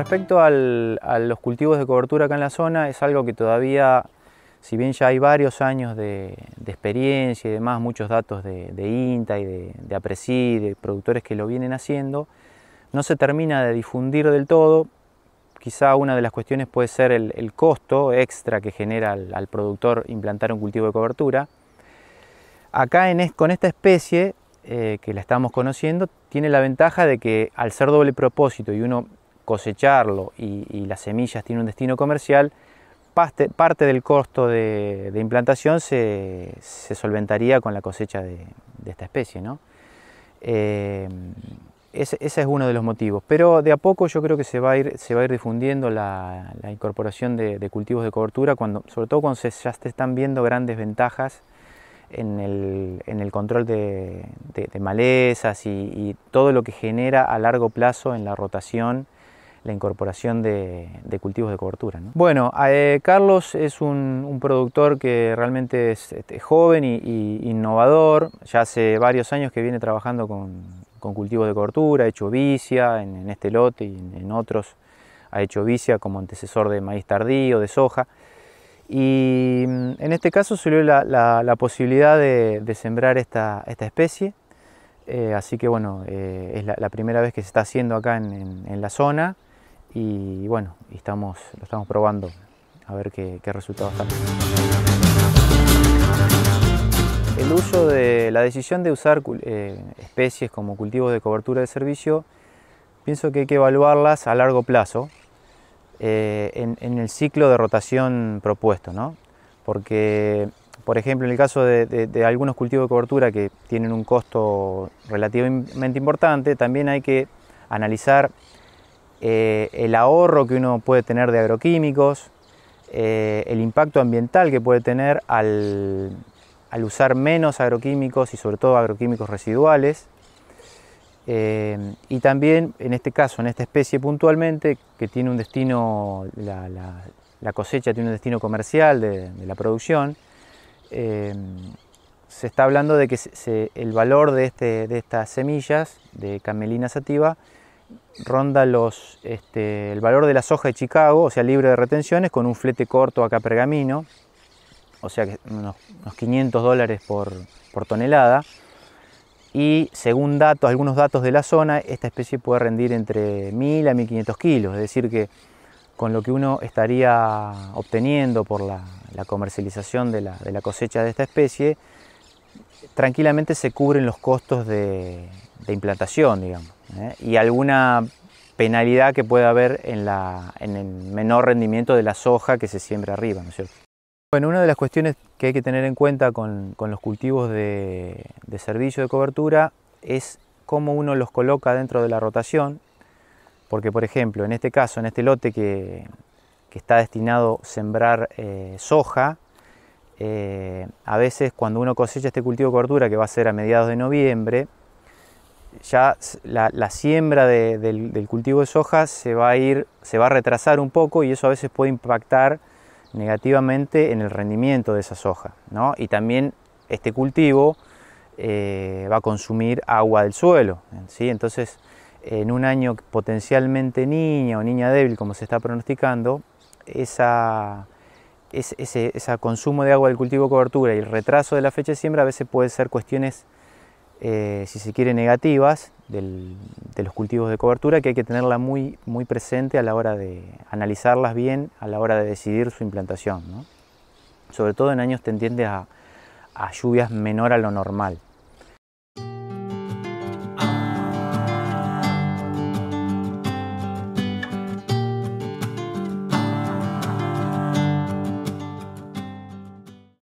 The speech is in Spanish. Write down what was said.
respecto a los cultivos de cobertura acá en la zona, es algo que todavía, si bien ya hay varios años de, experiencia y demás, muchos datos de, INTA y de, APRESI, de productores que lo vienen haciendo, no se termina de difundir del todo. Quizá una de las cuestiones puede ser el, costo extra que genera al, productor implantar un cultivo de cobertura. Acá en con esta especie eh, que la estamos conociendo, tiene la ventaja de que al ser doble propósito y uno cosecharlo y, las semillas tienen un destino comercial, parte, del costo de, implantación se, solventaría con la cosecha de, esta especie. Eh, ese, es uno de los motivos. Pero de a poco yo creo que se va a ir, se va a ir difundiendo la, incorporación de, cultivos de cobertura, cuando, sobre todo cuando se, ya se están viendo grandes ventajas en el, control de, malezas y, todo lo que genera a largo plazo en la rotación la incorporación de, cultivos de cobertura. Bueno, eh, Carlos es un, productor que realmente es este, joven e innovador, ya hace varios años que viene trabajando con, cultivos de cobertura, ha hecho vicia en, este lote y en, otros, ha hecho vicia como antecesor de maíz tardío, de soja. Y mm, en este caso salió la, la posibilidad de, sembrar esta, especie, eh, así que bueno, eh, es la, primera vez que se está haciendo acá en la zona y bueno, estamos, lo estamos probando a ver qué, qué resultados El uso de la decisión de usar eh, especies como cultivos de cobertura de servicio, pienso que hay que evaluarlas a largo plazo eh, en, el ciclo de rotación propuesto, ¿no? Porque, por ejemplo, en el caso de algunos cultivos de cobertura que tienen un costo relativamente importante, también hay que analizar eh, el ahorro que uno puede tener de agroquímicos, eh, el impacto ambiental que puede tener al, usar menos agroquímicos y sobre todo agroquímicos residuales. Eh, y también en este caso, en esta especie puntualmente, que tiene un destino, la, cosecha tiene un destino comercial de, la producción, se está hablando de que el valor de, este, de estas semillas de camelina sativa ronda los, este, el valor de la soja de Chicago, o sea, libre de retenciones, con un flete corto acá pergamino, o sea, unos, unos 500 dólares por, tonelada. Y según datos, algunos datos de la zona, esta especie puede rendir entre 1000 a 1500 kilos, es decir, que con lo que uno estaría obteniendo por la, comercialización de la cosecha de esta especie, tranquilamente se cubren los costos de, implantación, ¿eh? y alguna penalidad que pueda haber en, el menor rendimiento de la soja que se siembra arriba, Bueno, una de las cuestiones que hay que tener en cuenta con, los cultivos de, servicio de cobertura es cómo uno los coloca dentro de la rotación, porque por ejemplo, en este caso, en este lote que, está destinado a sembrar eh, soja, eh, a veces cuando uno cosecha este cultivo de cordura, que va a ser a mediados de noviembre, ya la, siembra del, cultivo de soja se va a ir, se va a retrasar un poco y eso a veces puede impactar negativamente en el rendimiento de esa soja. ¿no? Y también este cultivo eh, va a consumir agua del suelo. ¿sí? Entonces, en un año potencialmente niña o niña débil, como se está pronosticando, esa, ese, ese, consumo de agua del cultivo de cobertura y el retraso de la fecha de siembra a veces puede ser cuestiones, eh, si se quiere, negativas de los cultivos de cobertura que hay que tenerla muy, muy presente a la hora de analizarlas bien, a la hora de decidir su implantación. Sobre todo en años tendientes a, a lluvias menor a lo normal.